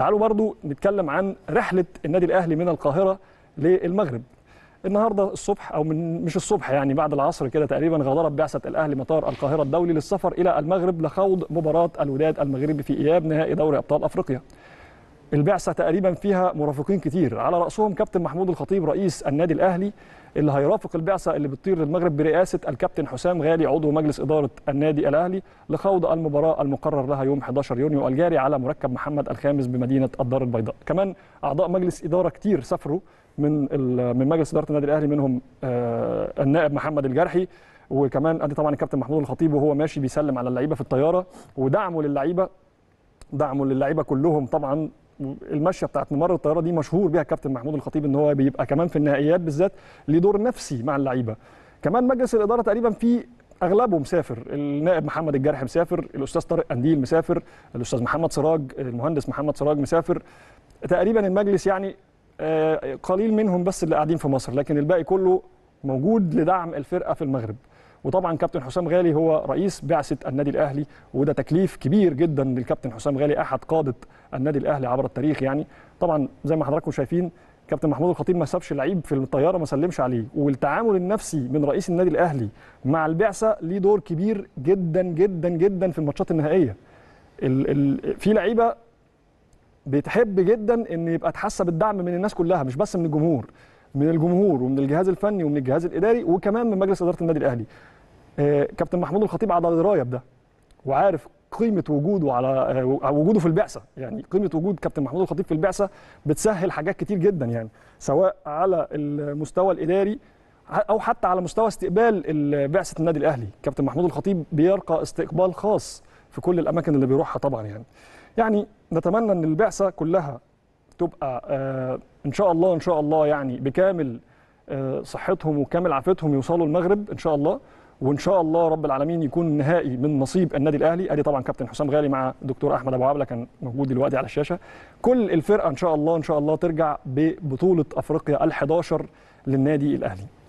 تعالوا برضو نتكلم عن رحله النادي الاهلي من القاهره للمغرب النهارده الصبح او من مش الصبح يعني بعد العصر كده تقريبا غادرت بعثه الاهلي مطار القاهره الدولي للسفر الى المغرب لخوض مباراه الوداد المغربي في اياب نهائي دوري ابطال افريقيا البعثه تقريبا فيها مرافقين كتير على راسهم كابتن محمود الخطيب رئيس النادي الاهلي اللي هيرافق البعثه اللي بتطير للمغرب برئاسه الكابتن حسام غالي عضو مجلس اداره النادي الاهلي لخوض المباراه المقرر لها يوم 11 يونيو الجاري على مركب محمد الخامس بمدينه الدار البيضاء كمان اعضاء مجلس اداره كتير سافروا من من مجلس اداره النادي الاهلي منهم آه، النائب محمد الجرحي وكمان ادي طبعا الكابتن محمود الخطيب وهو ماشي بيسلم على اللعيبه في الطياره ودعمه للعيبه دعمه للعيبه كلهم طبعا المشيه بتاعت ممر الطياره دي مشهور بيها كابتن محمود الخطيب ان هو بيبقى كمان في النهائيات بالذات ليه دور نفسي مع اللعيبه كمان مجلس الاداره تقريبا في اغلبه مسافر النائب محمد الجرح مسافر الاستاذ طارق قنديل مسافر الاستاذ محمد سراج المهندس محمد سراج مسافر تقريبا المجلس يعني آه، قليل منهم بس اللي قاعدين في مصر لكن الباقي كله موجود لدعم الفرقه في المغرب وطبعا كابتن حسام غالي هو رئيس بعثه النادي الاهلي وده تكليف كبير جدا للكابتن حسام غالي احد قاده النادي الاهلي عبر التاريخ يعني طبعا زي ما حضراتكم شايفين كابتن محمود الخطيب ما سابش لعيب في الطياره ما سلمش عليه والتعامل النفسي من رئيس النادي الاهلي مع البعثه ليه دور كبير جدا جدا جدا في الماتشات النهائيه ال ال في لعيبه بتحب جدا ان يبقى تحسب الدعم من الناس كلها مش بس من الجمهور من الجمهور ومن الجهاز الفني ومن الجهاز الاداري وكمان من مجلس اداره النادي الاهلي آه، كابتن محمود الخطيب على درايه بده وعارف قيمه وجوده على آه، وجوده في البعثه يعني قيمه وجود كابتن محمود الخطيب في البعثه بتسهل حاجات كتير جدا يعني سواء على المستوى الاداري او حتى على مستوى استقبال بعثه النادي الاهلي كابتن محمود الخطيب بيرقى استقبال خاص في كل الاماكن اللي بيروحها طبعا يعني يعني نتمنى ان البعثه كلها تبقى آه، ان شاء الله ان شاء الله يعني بكامل آه، صحتهم وكامل عافيتهم يوصلوا المغرب ان شاء الله وان شاء الله رب العالمين يكون نهائي من نصيب النادي الاهلي ادي طبعا كابتن حسام غالي مع دكتور احمد ابو عبله كان موجود دلوقتي على الشاشه كل الفرقه ان شاء الله ان شاء الله ترجع ببطوله افريقيا ال11 للنادي الاهلي